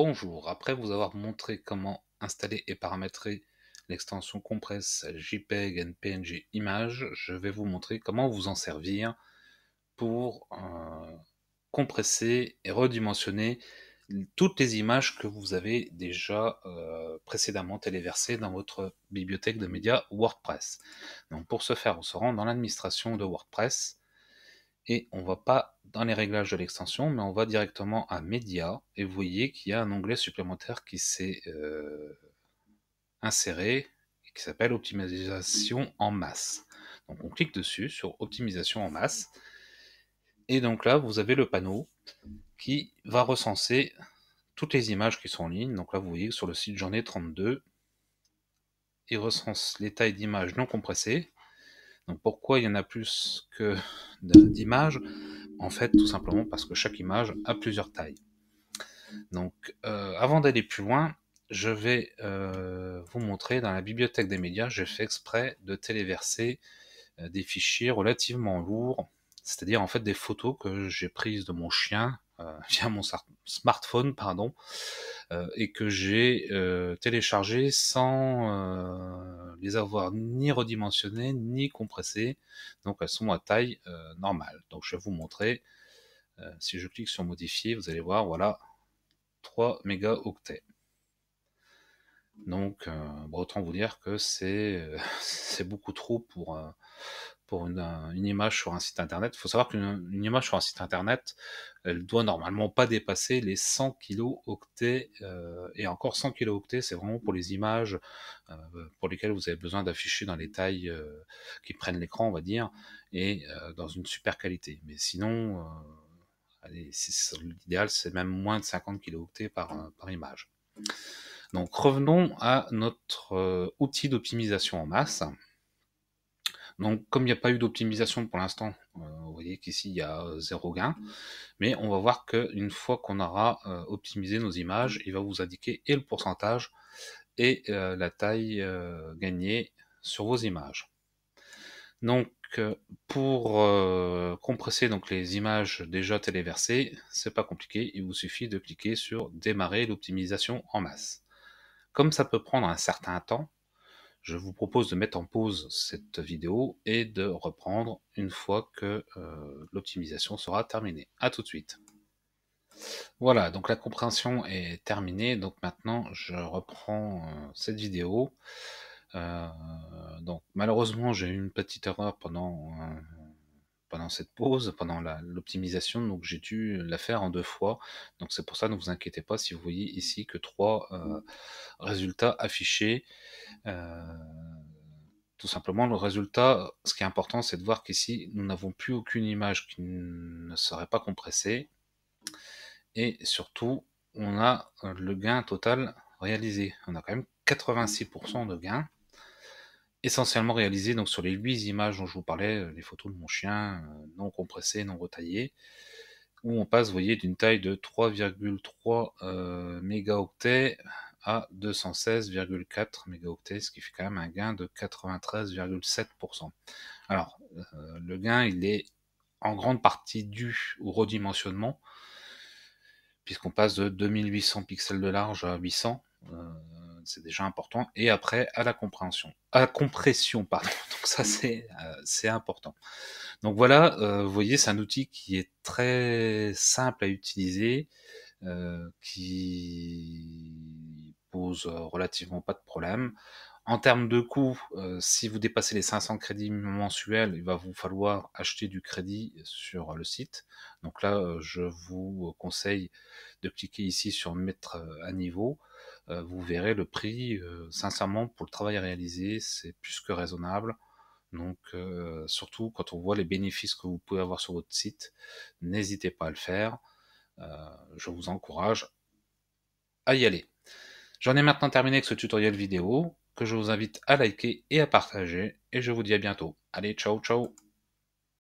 Bonjour, après vous avoir montré comment installer et paramétrer l'extension compress JPEG and PNG images je vais vous montrer comment vous en servir pour euh, compresser et redimensionner toutes les images que vous avez déjà euh, précédemment téléversées dans votre bibliothèque de médias WordPress. Donc pour ce faire, on se rend dans l'administration de WordPress et on va pas dans les réglages de l'extension, mais on va directement à médias, et vous voyez qu'il y a un onglet supplémentaire qui s'est euh, inséré qui s'appelle Optimisation en masse. Donc on clique dessus sur Optimisation en masse et donc là vous avez le panneau qui va recenser toutes les images qui sont en ligne. Donc là vous voyez que sur le site j'en ai 32. Il recense les tailles d'images non compressées. Donc pourquoi il y en a plus que d'images en fait, tout simplement parce que chaque image a plusieurs tailles. Donc, euh, avant d'aller plus loin, je vais euh, vous montrer dans la bibliothèque des médias, j'ai fait exprès de téléverser euh, des fichiers relativement lourds, c'est-à-dire en fait des photos que j'ai prises de mon chien via mon smartphone, pardon, et que j'ai téléchargé sans les avoir ni redimensionnées ni compressées. Donc elles sont à taille euh, normale. Donc je vais vous montrer. Euh, si je clique sur modifier, vous allez voir, voilà, 3 mégaoctets. Donc, euh, bah, autant vous dire que c'est euh, beaucoup trop pour, euh, une, image sur un site internet. Il faut savoir qu'une image sur un site internet, elle doit normalement pas dépasser les 100 kilooctets et encore 100 kilooctets, c'est vraiment pour les images pour lesquelles vous avez besoin d'afficher dans les tailles qui prennent l'écran, on va dire, et dans une super qualité. Mais sinon, l'idéal, c'est même moins de 50 kilooctets par image. Donc revenons à notre euh, outil d'optimisation en masse. Donc comme il n'y a pas eu d'optimisation pour l'instant, euh, vous voyez qu'ici il y a euh, zéro gain, mais on va voir qu'une fois qu'on aura optimisé nos images, il va vous indiquer et le pourcentage et la taille gagnée sur vos images. Donc pour compresser donc les images déjà téléversées, c'est pas compliqué, il vous suffit de cliquer sur démarrer l'optimisation en masse. Comme ça peut prendre un certain temps, je vous propose de mettre en pause cette vidéo et de reprendre une fois que euh, l'optimisation sera terminée. A tout de suite. Voilà, donc la compréhension est terminée. Donc maintenant, je reprends euh, cette vidéo. Euh, donc malheureusement, j'ai eu une petite erreur pendant pendant cette pause, pendant l'optimisation, donc j'ai dû la faire en deux fois. Donc c'est pour ça, ne vous inquiétez pas si vous voyez ici que trois euh, résultats affichés. Euh, tout simplement, le résultat, ce qui est important, c'est de voir qu'ici, nous n'avons plus aucune image qui ne serait pas compressée. Et surtout, on a le gain total réalisé. On a quand même 86% de gain essentiellement réalisé donc, sur les huit images dont je vous parlais, euh, les photos de mon chien euh, non compressées, non retaillées, où on passe, voyez, d'une taille de 3,3 euh, mégaoctets à 216,4 mégaoctets, ce qui fait quand même un gain de 93,7%. Alors, le gain, il est en grande partie dû au redimensionnement, puisqu'on passe de 2800 pixels de large à 800 c'est déjà important. Et après, à la compréhension, à la compression, pardon. Donc ça, euh, c'est important. Donc voilà, euh, vous voyez, c'est un outil qui est très simple à utiliser, euh, qui pose relativement pas de problème. En termes de coût, euh, si vous dépassez les 500 crédits mensuels, il va vous falloir acheter du crédit sur le site. Donc là, euh, je vous conseille de cliquer ici sur mettre euh, à niveau. vous verrez le prix, sincèrement, pour le travail réalisé, c'est plus que raisonnable. Donc, surtout quand on voit les bénéfices que vous pouvez avoir sur votre site, n'hésitez pas à le faire. je vous encourage à y aller. J'en ai maintenant terminé avec ce tutoriel vidéo que je vous invite à liker et à partager. Et je vous dis à bientôt. Allez, ciao, ciao